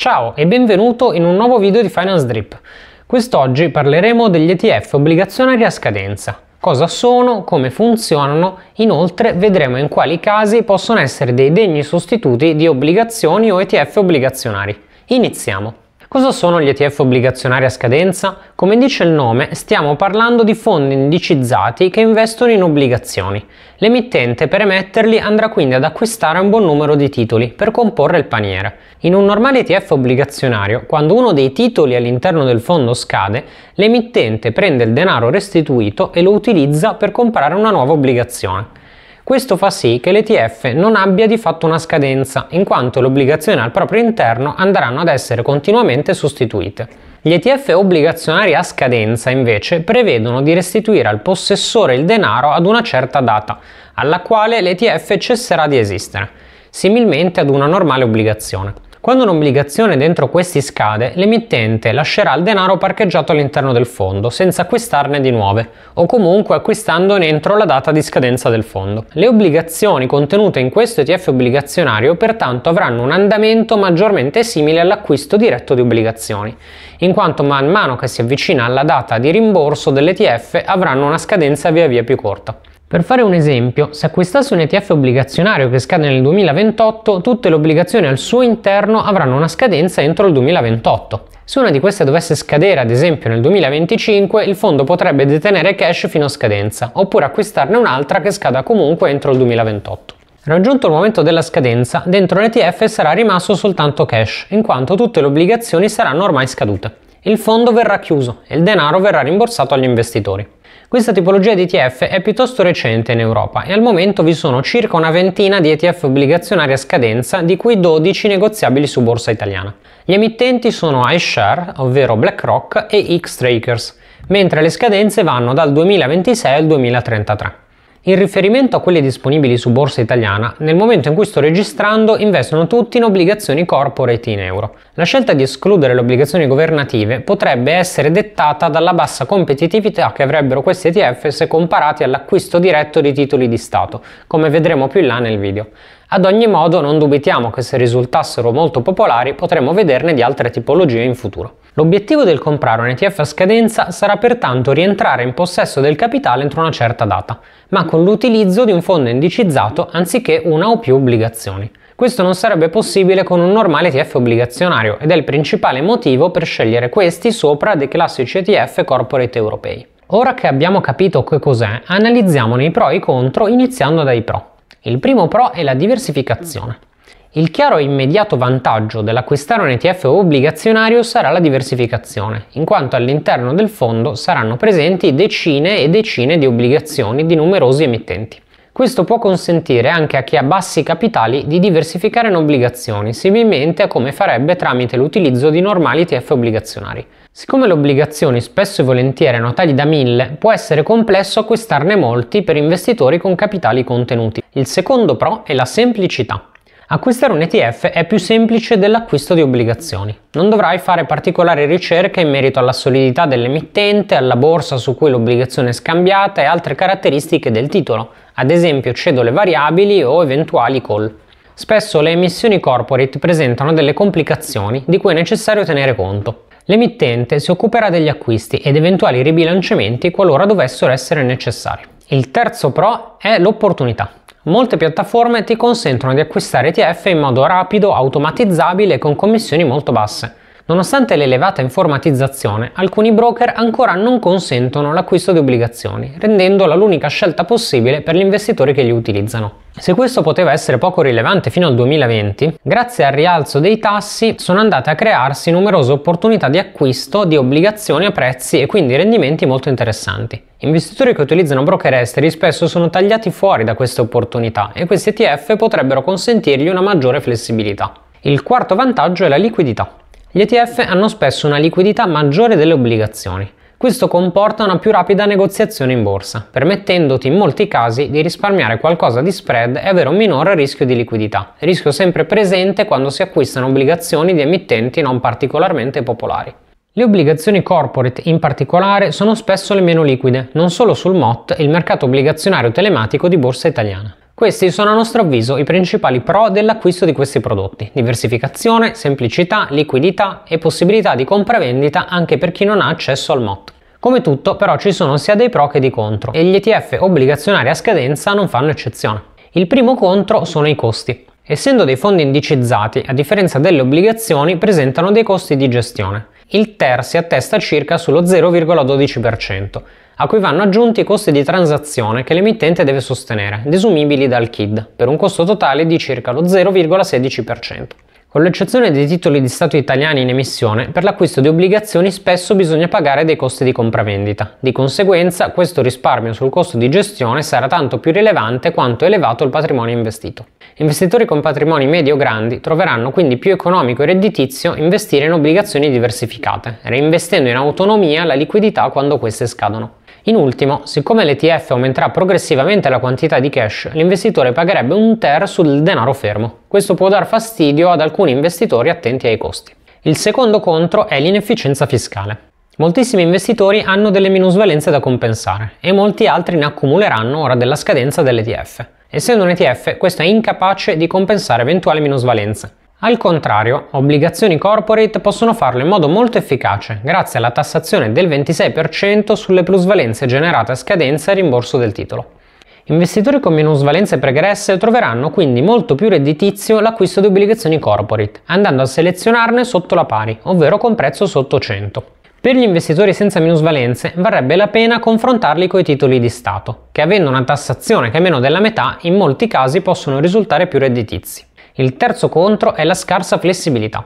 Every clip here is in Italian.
Ciao e benvenuto in un nuovo video di Finance Drip. Quest'oggi parleremo degli ETF obbligazionari a scadenza. Cosa sono, come funzionano, inoltre vedremo in quali casi possono essere dei degni sostituti di obbligazioni o ETF obbligazionari. Iniziamo! Cosa sono gli ETF obbligazionari a scadenza? Come dice il nome, stiamo parlando di fondi indicizzati che investono in obbligazioni. L'emittente per emetterli andrà quindi ad acquistare un buon numero di titoli per comporre il paniere. In un normale ETF obbligazionario, quando uno dei titoli all'interno del fondo scade, l'emittente prende il denaro restituito e lo utilizza per comprare una nuova obbligazione. Questo fa sì che l'ETF non abbia di fatto una scadenza, in quanto le obbligazioni al proprio interno andranno ad essere continuamente sostituite. Gli ETF obbligazionari a scadenza invece prevedono di restituire al possessore il denaro ad una certa data, alla quale l'ETF cesserà di esistere, similmente ad una normale obbligazione. Quando un'obbligazione dentro questi scade, l'emittente lascerà il denaro parcheggiato all'interno del fondo, senza acquistarne di nuove, o comunque acquistandone entro la data di scadenza del fondo. Le obbligazioni contenute in questo ETF obbligazionario pertanto avranno un andamento maggiormente simile all'acquisto diretto di obbligazioni, in quanto man mano che si avvicina alla data di rimborso dell'ETF avranno una scadenza via via più corta. Per fare un esempio, se acquistassi un ETF obbligazionario che scade nel 2028, tutte le obbligazioni al suo interno avranno una scadenza entro il 2028. Se una di queste dovesse scadere, ad esempio nel 2025, il fondo potrebbe detenere cash fino a scadenza, oppure acquistarne un'altra che scada comunque entro il 2028. Raggiunto il momento della scadenza, dentro l'ETF sarà rimasto soltanto cash, in quanto tutte le obbligazioni saranno ormai scadute. Il fondo verrà chiuso e il denaro verrà rimborsato agli investitori. Questa tipologia di ETF è piuttosto recente in Europa e al momento vi sono circa una ventina di ETF obbligazionari a scadenza, di cui 12 negoziabili su borsa italiana. Gli emittenti sono iShare, ovvero BlackRock, e X-Trakers, mentre le scadenze vanno dal 2026 al 2033. In riferimento a quelli disponibili su borsa italiana, nel momento in cui sto registrando investono tutti in obbligazioni corporate in euro. La scelta di escludere le obbligazioni governative potrebbe essere dettata dalla bassa competitività che avrebbero questi ETF se comparati all'acquisto diretto di titoli di Stato, come vedremo più in là nel video. Ad ogni modo non dubitiamo che se risultassero molto popolari potremmo vederne di altre tipologie in futuro. L'obiettivo del comprare un ETF a scadenza sarà pertanto rientrare in possesso del capitale entro una certa data, ma con l'utilizzo di un fondo indicizzato anziché una o più obbligazioni. Questo non sarebbe possibile con un normale ETF obbligazionario ed è il principale motivo per scegliere questi sopra dei classici ETF corporate europei. Ora che abbiamo capito che cos'è, analizziamone i pro e i contro iniziando dai pro. Il primo pro è la diversificazione. Il chiaro e immediato vantaggio dell'acquistare un ETF obbligazionario sarà la diversificazione, in quanto all'interno del fondo saranno presenti decine e decine di obbligazioni di numerosi emittenti. Questo può consentire anche a chi ha bassi capitali di diversificare in obbligazioni, similmente a come farebbe tramite l'utilizzo di normali ETF obbligazionari. Siccome le obbligazioni spesso e volentieri hanno tagli da 1000, può essere complesso acquistarne molti per investitori con capitali contenuti. Il secondo pro è la semplicità. Acquistare un ETF è più semplice dell'acquisto di obbligazioni. Non dovrai fare particolari ricerche in merito alla solidità dell'emittente, alla borsa su cui l'obbligazione è scambiata e altre caratteristiche del titolo, ad esempio cedole variabili o eventuali call. Spesso le emissioni corporate presentano delle complicazioni di cui è necessario tenere conto. L'emittente si occuperà degli acquisti ed eventuali ribilanciamenti qualora dovessero essere necessari. Il terzo pro è l'opportunità. Molte piattaforme ti consentono di acquistare ETF in modo rapido, automatizzabile e con commissioni molto basse. Nonostante l'elevata informatizzazione, alcuni broker ancora non consentono l'acquisto di obbligazioni, rendendola l'unica scelta possibile per gli investitori che li utilizzano. Se questo poteva essere poco rilevante fino al 2020, grazie al rialzo dei tassi sono andate a crearsi numerose opportunità di acquisto di obbligazioni a prezzi e quindi rendimenti molto interessanti. Investitori che utilizzano broker esteri spesso sono tagliati fuori da queste opportunità e questi ETF potrebbero consentirgli una maggiore flessibilità. Il quarto vantaggio è la liquidità. Gli ETF hanno spesso una liquidità maggiore delle obbligazioni. Questo comporta una più rapida negoziazione in borsa, permettendoti in molti casi di risparmiare qualcosa di spread e avere un minore rischio di liquidità, rischio sempre presente quando si acquistano obbligazioni di emittenti non particolarmente popolari. Le obbligazioni corporate in particolare sono spesso le meno liquide, non solo sul MOT, il mercato obbligazionario telematico di borsa italiana. Questi sono a nostro avviso i principali pro dell'acquisto di questi prodotti, diversificazione, semplicità, liquidità e possibilità di compravendita anche per chi non ha accesso al MOT. Come tutto però ci sono sia dei pro che dei contro e gli ETF obbligazionari a scadenza non fanno eccezione. Il primo contro sono i costi. Essendo dei fondi indicizzati, a differenza delle obbligazioni, presentano dei costi di gestione. Il TER si attesta circa sullo 0,12%, a cui vanno aggiunti i costi di transazione che l'emittente deve sostenere, desumibili dal KID, per un costo totale di circa lo 0,16%. Con l'eccezione dei titoli di Stato italiani in emissione, per l'acquisto di obbligazioni spesso bisogna pagare dei costi di compravendita. Di conseguenza, questo risparmio sul costo di gestione sarà tanto più rilevante quanto elevato il patrimonio investito. Investitori con patrimoni medio grandi troveranno quindi più economico e redditizio investire in obbligazioni diversificate, reinvestendo in autonomia la liquidità quando queste scadono. In ultimo, siccome l'ETF aumenterà progressivamente la quantità di cash, l'investitore pagherebbe un ter sul denaro fermo. Questo può dar fastidio ad alcuni investitori attenti ai costi. Il secondo contro è l'inefficienza fiscale. Moltissimi investitori hanno delle minusvalenze da compensare e molti altri ne accumuleranno ora della scadenza dell'ETF. Essendo un ETF, questo è incapace di compensare eventuali minusvalenze. Al contrario, obbligazioni corporate possono farlo in modo molto efficace grazie alla tassazione del 26% sulle plusvalenze generate a scadenza e rimborso del titolo. Investitori con minusvalenze pregresse troveranno quindi molto più redditizio l'acquisto di obbligazioni corporate, andando a selezionarne sotto la pari, ovvero con prezzo sotto 100. Per gli investitori senza minusvalenze varrebbe la pena confrontarli con i titoli di Stato, che avendo una tassazione che è meno della metà in molti casi possono risultare più redditizi. Il terzo contro è la scarsa flessibilità.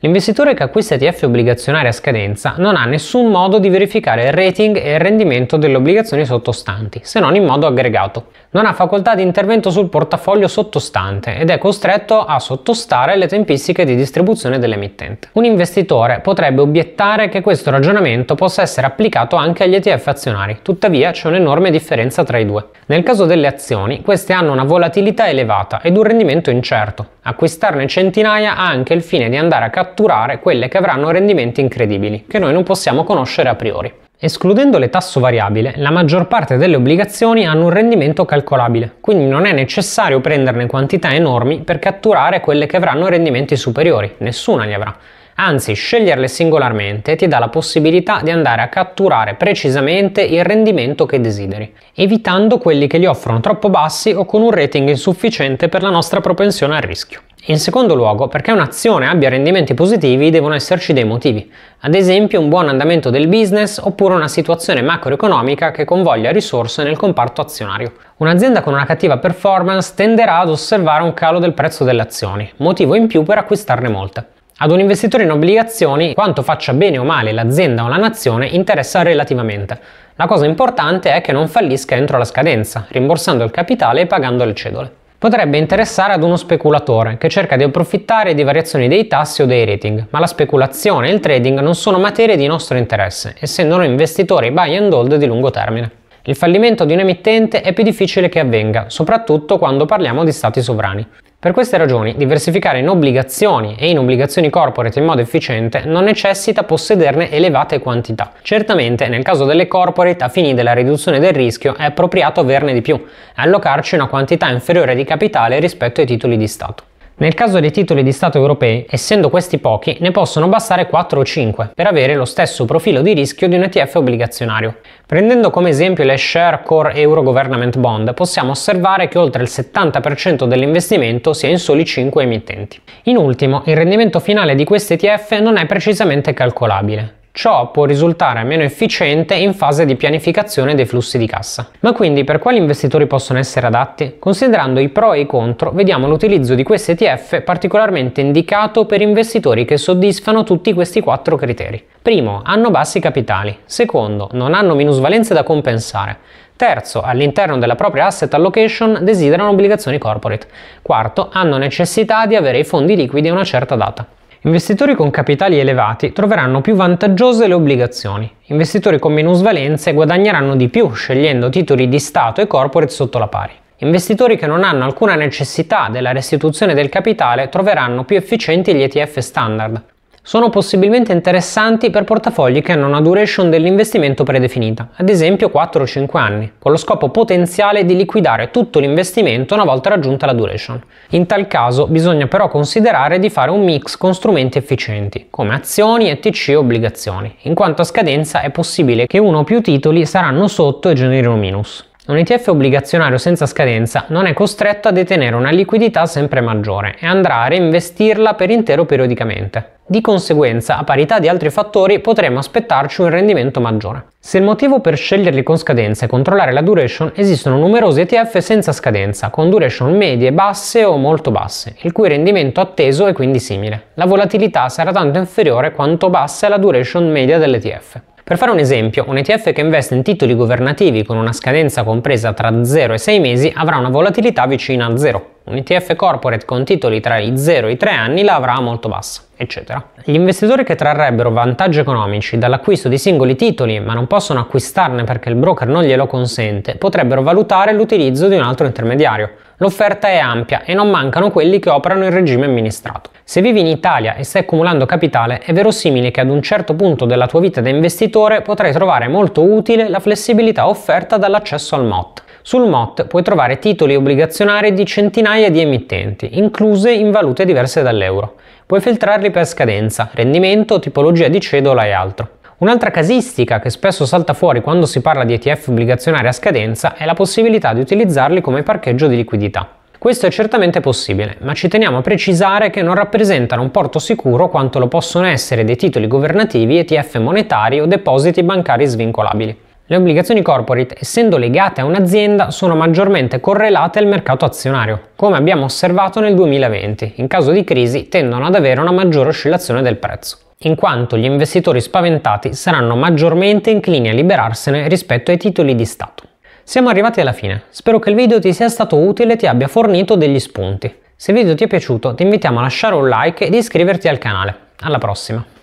L'investitore che acquista ETF obbligazionari a scadenza non ha nessun modo di verificare il rating e il rendimento delle obbligazioni sottostanti, se non in modo aggregato non ha facoltà di intervento sul portafoglio sottostante ed è costretto a sottostare le tempistiche di distribuzione dell'emittente. Un investitore potrebbe obiettare che questo ragionamento possa essere applicato anche agli ETF azionari, tuttavia c'è un'enorme differenza tra i due. Nel caso delle azioni, queste hanno una volatilità elevata ed un rendimento incerto. Acquistarne centinaia ha anche il fine di andare a catturare quelle che avranno rendimenti incredibili, che noi non possiamo conoscere a priori. Escludendo le tasso variabile, la maggior parte delle obbligazioni hanno un rendimento calcolabile, quindi non è necessario prenderne quantità enormi per catturare quelle che avranno rendimenti superiori, nessuna li avrà. Anzi, sceglierle singolarmente ti dà la possibilità di andare a catturare precisamente il rendimento che desideri, evitando quelli che li offrono troppo bassi o con un rating insufficiente per la nostra propensione al rischio. In secondo luogo, perché un'azione abbia rendimenti positivi devono esserci dei motivi, ad esempio un buon andamento del business oppure una situazione macroeconomica che convoglia risorse nel comparto azionario. Un'azienda con una cattiva performance tenderà ad osservare un calo del prezzo delle azioni, motivo in più per acquistarne molte. Ad un investitore in obbligazioni, quanto faccia bene o male l'azienda o la nazione interessa relativamente. La cosa importante è che non fallisca entro la scadenza, rimborsando il capitale e pagando le cedole potrebbe interessare ad uno speculatore che cerca di approfittare di variazioni dei tassi o dei rating, ma la speculazione e il trading non sono materie di nostro interesse, essendo noi investitori buy and hold di lungo termine. Il fallimento di un emittente è più difficile che avvenga, soprattutto quando parliamo di stati sovrani. Per queste ragioni, diversificare in obbligazioni e in obbligazioni corporate in modo efficiente non necessita possederne elevate quantità. Certamente, nel caso delle corporate, a fini della riduzione del rischio è appropriato averne di più e allocarci una quantità inferiore di capitale rispetto ai titoli di Stato. Nel caso dei titoli di Stato europei, essendo questi pochi, ne possono bastare 4 o 5 per avere lo stesso profilo di rischio di un ETF obbligazionario. Prendendo come esempio le Share Core Euro Government Bond, possiamo osservare che oltre il 70% dell'investimento sia in soli 5 emittenti. In ultimo, il rendimento finale di questi ETF non è precisamente calcolabile, Ciò può risultare meno efficiente in fase di pianificazione dei flussi di cassa. Ma quindi per quali investitori possono essere adatti? Considerando i pro e i contro, vediamo l'utilizzo di questi ETF particolarmente indicato per investitori che soddisfano tutti questi quattro criteri. Primo, hanno bassi capitali. Secondo, non hanno minusvalenze da compensare. Terzo, all'interno della propria asset allocation desiderano obbligazioni corporate. Quarto, hanno necessità di avere i fondi liquidi a una certa data. Investitori con capitali elevati troveranno più vantaggiose le obbligazioni. Investitori con minusvalenze guadagneranno di più scegliendo titoli di Stato e corporate sotto la pari. Investitori che non hanno alcuna necessità della restituzione del capitale troveranno più efficienti gli ETF standard sono possibilmente interessanti per portafogli che hanno una duration dell'investimento predefinita, ad esempio 4 o 5 anni, con lo scopo potenziale di liquidare tutto l'investimento una volta raggiunta la duration. In tal caso bisogna però considerare di fare un mix con strumenti efficienti, come azioni, ETC e obbligazioni, in quanto a scadenza è possibile che uno o più titoli saranno sotto e generino minus. Un ETF obbligazionario senza scadenza non è costretto a detenere una liquidità sempre maggiore e andrà a reinvestirla per intero periodicamente. Di conseguenza, a parità di altri fattori, potremmo aspettarci un rendimento maggiore. Se il motivo per sceglierli con scadenza è controllare la duration, esistono numerosi ETF senza scadenza, con duration medie, basse o molto basse, il cui rendimento atteso è quindi simile. La volatilità sarà tanto inferiore quanto bassa è la duration media dell'ETF. Per fare un esempio, un ETF che investe in titoli governativi con una scadenza compresa tra 0 e 6 mesi avrà una volatilità vicina a 0. Un ETF corporate con titoli tra i 0 e i 3 anni la avrà molto bassa, eccetera. Gli investitori che trarrebbero vantaggi economici dall'acquisto di singoli titoli, ma non possono acquistarne perché il broker non glielo consente, potrebbero valutare l'utilizzo di un altro intermediario. L'offerta è ampia e non mancano quelli che operano in regime amministrato. Se vivi in Italia e stai accumulando capitale, è verosimile che ad un certo punto della tua vita da investitore potrai trovare molto utile la flessibilità offerta dall'accesso al MOT. Sul MOT puoi trovare titoli obbligazionari di centinaia di emittenti, incluse in valute diverse dall'euro. Puoi filtrarli per scadenza, rendimento, tipologia di cedola e altro. Un'altra casistica che spesso salta fuori quando si parla di ETF obbligazionari a scadenza è la possibilità di utilizzarli come parcheggio di liquidità. Questo è certamente possibile, ma ci teniamo a precisare che non rappresentano un porto sicuro quanto lo possono essere dei titoli governativi, ETF monetari o depositi bancari svincolabili. Le obbligazioni corporate, essendo legate a un'azienda, sono maggiormente correlate al mercato azionario, come abbiamo osservato nel 2020. In caso di crisi tendono ad avere una maggiore oscillazione del prezzo in quanto gli investitori spaventati saranno maggiormente inclini a liberarsene rispetto ai titoli di Stato. Siamo arrivati alla fine, spero che il video ti sia stato utile e ti abbia fornito degli spunti. Se il video ti è piaciuto ti invitiamo a lasciare un like ed iscriverti al canale. Alla prossima!